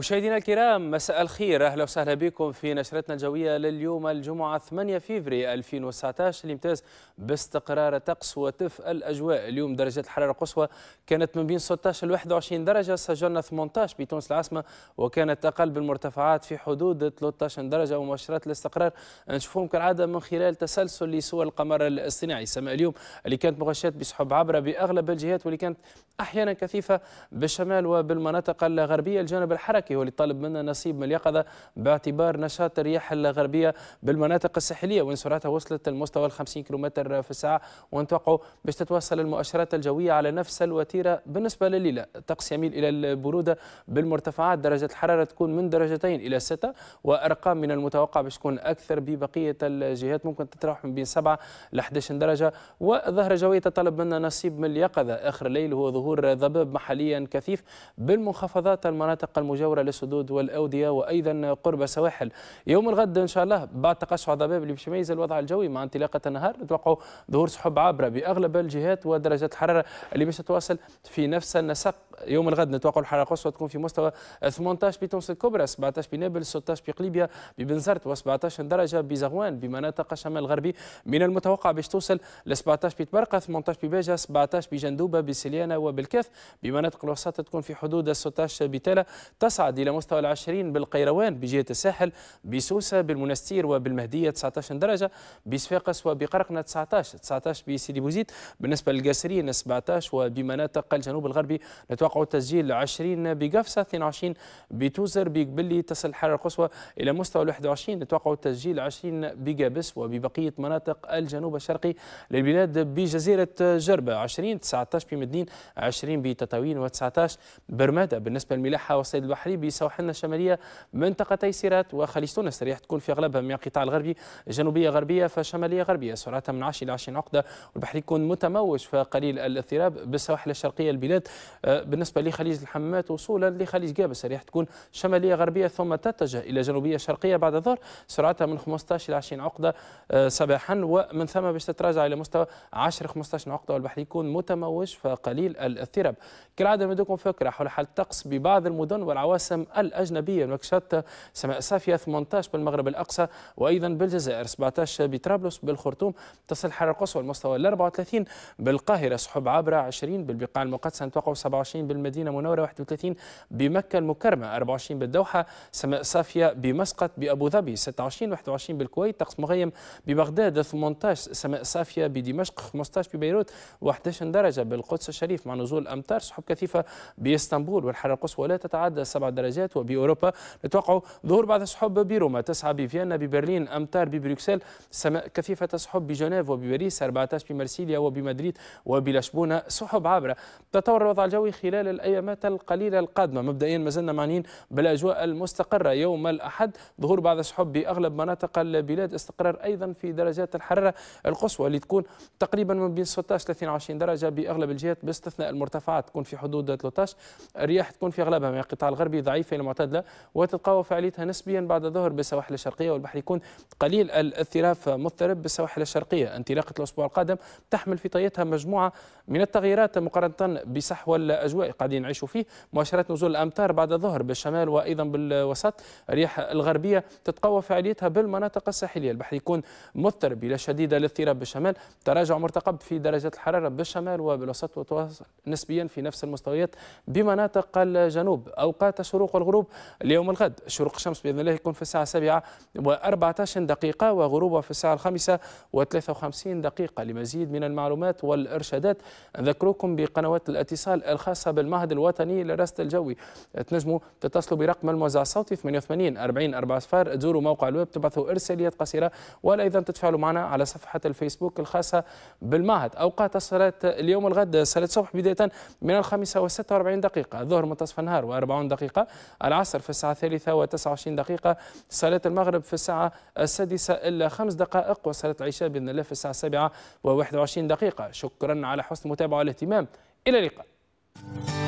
مشاهدينا الكرام مساء الخير اهلا وسهلا بكم في نشرتنا الجويه لليوم الجمعه 8 فيفري 2019 اللي امتاز باستقرار الطقس وتف الاجواء اليوم درجات الحراره القصوى كانت من بين 16 ل 21 درجه سجلنا 18 بتونس العاصمه وكانت اقل بالمرتفعات في حدود 13 درجه ومؤشرات الاستقرار نشوفهم كالعاده من خلال تسلسل لسور القمر الاصطناعي سماء اليوم اللي كانت مغشات بسحب عبره باغلب الجهات واللي كانت احيانا كثيفه بالشمال وبالمناطق الغربيه الجانب الحركي الحكي واللي طالب منا نصيب من اليقظة باعتبار نشاط الرياح الغربية بالمناطق الساحلية وإن سرعتها وصلت لمستوى ال 50 كم في الساعة ونتوقعوا باش تتواصل المؤشرات الجوية على نفس الوتيرة بالنسبة لليلة الطقس يميل إلى البرودة بالمرتفعات درجة الحرارة تكون من درجتين إلى ستة وأرقام من المتوقع باش تكون أكثر ببقية الجهات ممكن تتراوح من بين 7 ل 11 درجة وظهر جوية تطلب منا نصيب من اليقظة آخر الليل هو ظهور ضباب محليا كثيف بالمنخفضات المناطق المجاورة الكرة للسدود والأودية وأيضا قرب سواحل يوم الغد إن شاء الله بعد تقشع ضباب اللي باش يميز الوضع الجوي مع انطلاقة النهار نتوقعوا ظهور سحب عابرة بأغلب الجهات ودرجات الحرارة اللي باش تتواصل في نفس النسق يوم الغد نتوقع الحرارة القصوى تكون في مستوى 18 بتونس الكبرى 17 بنابل 16 بقليبيا ببنزرت و17 درجة بزغوان بمناطق الشمال الغربي من المتوقع باش توصل ل 17 بتبرقة 18 بباجة 17 بجندوبة بسليانة وبالكاف بمناطق الوسط تكون في حدود 16 بتالة 9 يصعد إلى مستوى العشرين بالقيروان بجهة الساحل بسوسة بالمنستير وبالمهدية 19 درجة بصفاقس وبقرقنة 19 19 بسيدي بوزيد بالنسبة للقاسرين 17 وبمناطق الجنوب الغربي نتوقع تسجيل 20 بقفصة 22 بتوزر بقبلي تصل الحرارة القصوى إلى مستوى 21 نتوقع تسجيل 20 بقابس وببقية مناطق الجنوب الشرقي للبلاد بجزيرة جربة 20 19 بمدنين 20 بتطاوين و19 برمادة بالنسبة للملاحة والصيد البحري تقريبي سواحلنا الشماليه منطقتي سيرات وخليج تونس الرياح تكون في اغلبها من القطاع الغربي جنوبيه غربيه فشماليه غربيه سرعتها من 10 الى 20 عقده والبحر يكون متموج فقليل الاضطراب بالسواحل الشرقيه البلاد آه، بالنسبه لخليج الحمامات وصولا لخليج جابس الرياح تكون شماليه غربيه ثم تتجه الى جنوبيه شرقيه بعد الظهر سرعتها من 15 الى 20 عقده آه، صباحا ومن ثم باش تتراجع الى مستوى 10 15 عقده والبحر يكون متموج فقليل الاضطراب كالعاده نمدكم فكره حول حال الطقس ببعض المدن والعواصم الرسم الأجنبية نوكشات صافية 18 بالمغرب الأقصى وأيضا بالجزائر 17 بطرابلس بالخرطوم تصل حرارة القصوى المستوى 34 بالقاهرة سحب عابرة 20 بالبقاع المقدسة نتوقع 27 بالمدينة المنورة 31 بمكة المكرمة 24 بالدوحة سماء صافية بمسقط بأبو ظبي 26 21 بالكويت طقس مغيم ببغداد 18 سماء صافية بدمشق 15 ببيروت 11 درجة بالقدس الشريف مع نزول أمطار سحب كثيفة باسطنبول والحرارة القصوى لا تتعدى 7 درجات وبأوروبا نتوقع ظهور بعض السحب بروما 9 بفيينا ببرلين أمتار ببروكسل سماء كثيفة السحب بجنيف وبباريس 14 بمرسيليا وبمدريد وبلشبونة سحب عابرة تطور الوضع الجوي خلال الأيامات القليلة القادمة مبدئيا ما زلنا معنيين بالأجواء المستقرة يوم الأحد ظهور بعض السحب بأغلب مناطق البلاد استقرار أيضا في درجات الحرارة القصوى اللي تكون تقريبا من بين 16 30 20 درجة بأغلب الجهات باستثناء المرتفعات تكون في حدود 13 الرياح تكون في أغلبها من القطاع الغربي ضعيفه الى معتدله وتتقوى فعاليتها نسبيا بعد الظهر بالسواحل الشرقيه والبحر يكون قليل الاضطراب مضطرب بالسواحل الشرقيه انطلاقه الاسبوع القادم تحمل في طيتها مجموعه من التغييرات مقارنه بسحو الاجواء قاعدين نعيشوا فيه مؤشرات نزول الامطار بعد الظهر بالشمال وايضا بالوسط الرياح الغربيه تتقوى فعاليتها بالمناطق الساحليه البحر يكون مضطرب الى شديد الاضطراب بالشمال تراجع مرتقب في درجات الحراره بالشمال وبالوسط وتواصل نسبيا في نفس المستويات بمناطق الجنوب اوقات الشروق والغروب اليوم الغد شروق الشمس باذن الله يكون في الساعه 7 و14 دقيقه وغروبها في الساعه الخامسه و53 دقيقه لمزيد من المعلومات والارشادات نذكركم بقنوات الاتصال الخاصه بالمعهد الوطني للرصد الجوي تنجموا تتصلوا برقم الموزع الصوتي 88 40 4 صفار تزوروا موقع الويب تبعثوا ارساليات قصيره ولا ايضا تتفاعلوا معنا على صفحه الفيسبوك الخاصه بالمعهد اوقات الصلاه اليوم الغد صلاه الصبح بدايه من الخامسه و46 دقيقه الظهر منتصف النهار و40 دقيقه العصر في الساعة الثالثة و29 دقيقة صلاة المغرب في الساعة السادسة إلا خمس دقائق وصلاة العشاء بإذن الله في الساعة السابعة و21 دقيقة شكرا على حسن المتابعة والاهتمام إلى اللقاء